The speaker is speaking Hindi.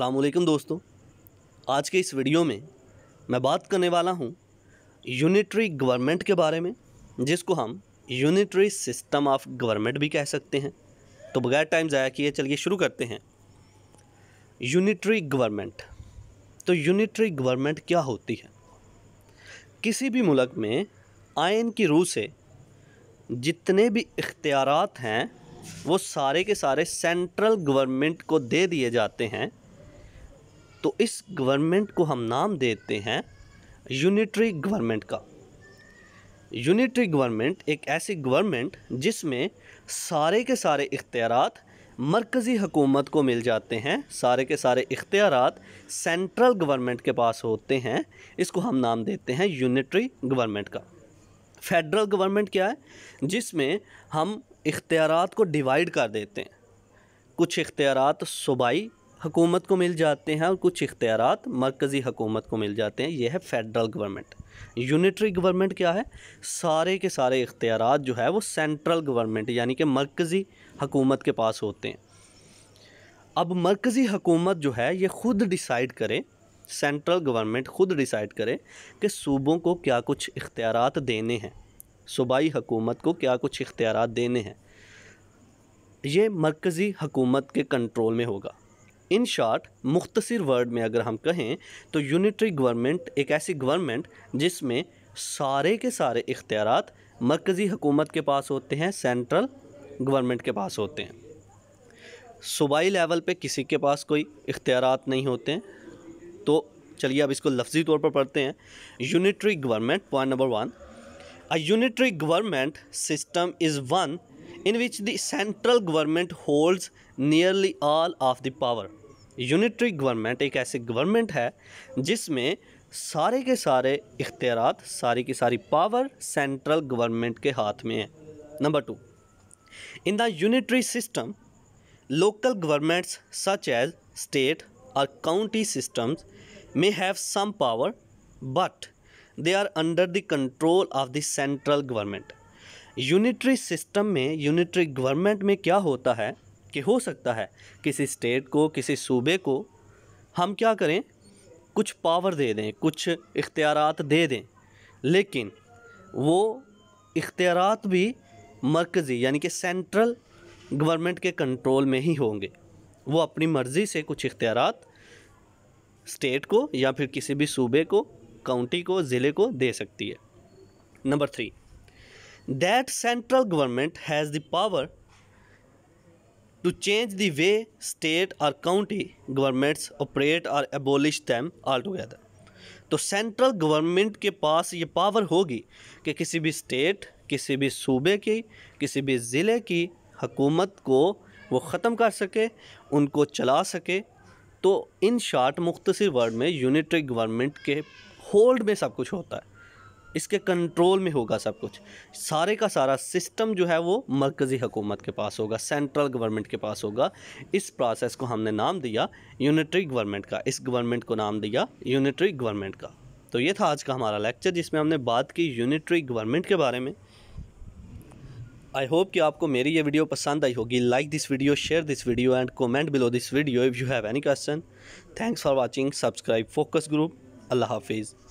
वालेकुम दोस्तों आज के इस वीडियो में मैं बात करने वाला हूं यूनिटरी गवर्नमेंट के बारे में जिसको हम यूनिटरी सिस्टम ऑफ गवर्नमेंट भी कह सकते हैं तो बगैर टाइम ज़ाया किए चलिए शुरू करते हैं यूनिटरी गवर्नमेंट तो यूनिटरी गवर्नमेंट क्या होती है किसी भी मुल्क में आयन की रूह से जितने भी इख्तियार हैं वो सारे के सारे सेंट्रल गवर्नमेंट को दे दिए जाते हैं तो इस गवर्नमेंट को हम नाम देते हैं यूनिटरी गवर्नमेंट का यूनिटरी गवर्नमेंट एक ऐसी गवर्नमेंट जिसमें सारे के सारे इख्तियारत मरकज़ी हकूमत को मिल जाते हैं सारे के सारे इख्तियारत सेंट्रल गवर्नमेंट के पास होते हैं इसको हम नाम देते हैं यूनिटरी गवर्नमेंट का फेडरल गवर्नमेंट क्या है जिसमें हम इख्तियारत को डिवाइड कर देते हैं कुछ इख्तियारत सूबाई हुकूमत को मिल जाते हैं और कुछ इख्तियार मरकज़ी हुकूमत को मिल जाते हैं यह है फेडरल गवर्नमेंट यूनिटरी गवर्नमेंट क्या है सारे के सारे इख्तियार जो है वो सेंट्रल गवर्नमेंट यानी कि मरकज़ी हुकूमत के पास होते हैं अब मरकज़ी हुकूमत जो है ये ख़ुद डिसाइड करे सेंट्रल गवर्नमेंट ख़ुद डिसाइड करे कि सूबों को क्या कुछ इख्तियार देने हैं सूबाई हुकूमत को क्या कुछ इख्तियार देने हैं ये मरकज़ी हुकूमत के कंट्रोल में होगा इन शॉर्ट मुख्तर वर्ड में अगर हम कहें तो यूनिटरी गवर्नमेंट एक ऐसी गवर्नमेंट जिसमें सारे के सारे इख्तियार मरकज़ी हुकूमत के पास होते हैं सेंट्रल गवर्नमेंट के पास होते हैं सूबाई लेवल पे किसी के पास कोई इख्तियार नहीं होते हैं तो चलिए अब इसको लफ्ज़ी तौर पर पढ़ते हैं unitary government point number one a unitary government system is one in which the central government holds nearly all of the power. Unitary government एक ऐसी गवर्नमेंट है जिसमें सारे के सारे इख्तियार सारी की सारी पावर सेंट्रल गवर्नमेंट के हाथ में है number two in the unitary system local governments such as state or county systems may have some power but they are under the control of the central government unitary system में यूनिटरी गवर्नमेंट में क्या होता है कि हो सकता है किसी स्टेट को किसी सूबे को हम क्या करें कुछ पावर दे दें कुछ इख्तियारत दे दें लेकिन वो इख्तियारत भी मरकज़ी यानी कि सेंट्रल गवर्नमेंट के कंट्रोल में ही होंगे वो अपनी मर्ज़ी से कुछ इख्तियार स्टेट को या फिर किसी भी सूबे को काउंटी को ज़िले को दे सकती है number three that central government has the power to change the way state or county governments operate or abolish them altogether तो सेंट्रल गवर्नमेंट के पास ये पावर होगी कि किसी भी स्टेट किसी भी सूबे की किसी भी ज़िले की हकूमत को वो ख़त्म कर सके उनको चला सके तो इन शार्ट मुख्तर वर्ड में यूनिटरी गवर्नमेंट के होल्ड में सब कुछ होता है इसके कंट्रोल में होगा सब कुछ सारे का सारा सिस्टम जो है वो मरकज़ी हकूमत के पास होगा सेंट्रल गवर्नमेंट के पास होगा इस प्रोसेस को हमने नाम दिया यूनिटरी गवर्नमेंट का इस गवर्नमेंट को नाम दिया यूनिटरी गवर्नमेंट का तो ये था आज का हमारा लेक्चर जिसमें हमने बात की यूनिटरी गवर्नमेंट के बारे में आई होप कि आपको मेरी ये वीडियो पसंद आई होगी like this video share this video and comment below this video if you have any question thanks for watching subscribe focus group अल्लाह हाफिज़